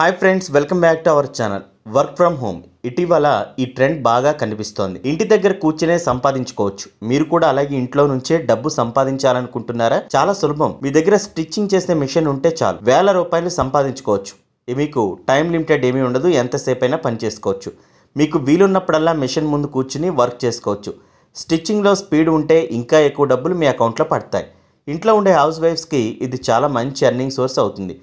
hi friends welcome back to our channel work from home ఇటీవల ఈ trend బాగా కనిపిస్తోంది ఇంటి దగ్గర కూర్చునే సంపాదించుకోవచ్చు మీరు కూడా అలాగే ఇంట్లో నుంచే డబ్బు సంపాదించాలనుకుంటున్నారా చాలా సులభం మీ దగ్గర స్టిచ్చింగ్ చేసే మిషన్ ఉంటే చాలు వేల రూపాయలు సంపాదించుకోవచ్చు మీకు టైం లిమిటెడ్ ఏమీ ఉండదు ఎంతసేపు అయినా పని చేసుకోవచ్చు మీకు వీలున్నప్పుడల్లా మిషన్ ముందు కూర్చుని వర్క్ చేసుకోవచ్చు స్టిచ్చింగ్లో స్పీడ్ ఉంటే ఇంకా ఎక్కువ డబ్బులు మీ అకౌంట్లో పడతాయి ఇంట్లో ఉండే హౌస్ వైఫ్స్కి ఇది చాలా మంచి ఎర్నింగ్ సోర్స్ అవుతుంది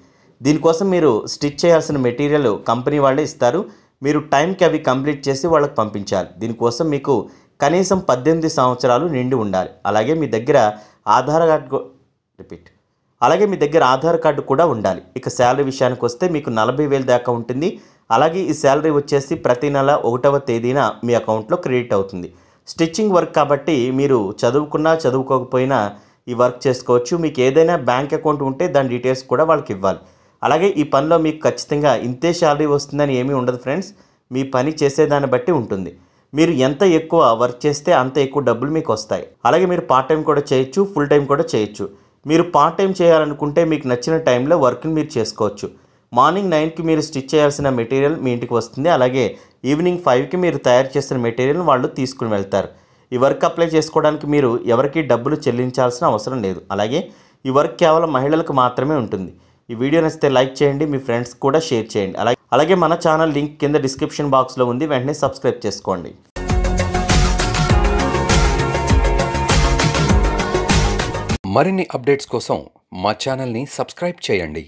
దీనికోసం మీరు స్టిచ్ చేయాల్సిన మెటీరియల్ కంపెనీ వాళ్ళే ఇస్తారు మీరు టైంకి అవి కంప్లీట్ చేసి వాళ్ళకి పంపించాలి దీనికోసం మీకు కనీసం పద్దెనిమిది సంవత్సరాలు నిండి ఉండాలి అలాగే మీ దగ్గర ఆధార్ కార్డు రిపీట్ అలాగే మీ దగ్గర ఆధార్ కార్డు కూడా ఉండాలి ఇక శాలరీ విషయానికి వస్తే మీకు నలభై వేలు దాకా ఉంటుంది అలాగే ఈ శాలరీ వచ్చేసి ప్రతి నెల ఒకటవ తేదీన మీ అకౌంట్లో క్రెడిట్ అవుతుంది స్టిచ్చింగ్ వర్క్ కాబట్టి మీరు చదువుకున్నా చదువుకోకపోయినా ఈ వర్క్ చేసుకోవచ్చు మీకు ఏదైనా బ్యాంక్ అకౌంట్ ఉంటే దాని డీటెయిల్స్ కూడా వాళ్ళకి ఇవ్వాలి అలాగే ఈ పనిలో మీకు ఖచ్చితంగా ఇంతే శాలరీ వస్తుందని ఏమీ ఉండదు ఫ్రెండ్స్ మీ పని చేసేదాన్ని బట్టి ఉంటుంది మీరు ఎంత ఎక్కువ వర్క్ చేస్తే అంత ఎక్కువ డబ్బులు మీకు వస్తాయి అలాగే మీరు పార్ట్ టైం కూడా చేయొచ్చు ఫుల్ టైం కూడా చేయొచ్చు మీరు పార్ట్ టైం చేయాలనుకుంటే మీకు నచ్చిన టైంలో వర్క్ని మీరు చేసుకోవచ్చు మార్నింగ్ నైన్కి మీరు స్టిచ్ చేయాల్సిన మెటీరియల్ మీ ఇంటికి వస్తుంది అలాగే ఈవినింగ్ ఫైవ్కి మీరు తయారు చేసిన మెటీరియల్ వాళ్ళు తీసుకుని వెళ్తారు ఈ వర్క్ అప్లై చేసుకోవడానికి మీరు ఎవరికి డబ్బులు చెల్లించాల్సిన అవసరం లేదు అలాగే ఈ వర్క్ కేవలం మహిళలకు మాత్రమే ఉంటుంది ఈ వీడియో నచ్చితే లైక్ చేయండి మీ ఫ్రెండ్స్ కూడా షేర్ చేయండి అలాగే అలాగే మన ఛానల్ లింక్ కింద డిస్క్రిప్షన్ బాక్స్లో ఉంది వెంటనే సబ్స్క్రైబ్ చేసుకోండి మరిన్ని అప్డేట్స్ కోసం మా ఛానల్ని సబ్స్క్రైబ్ చేయండి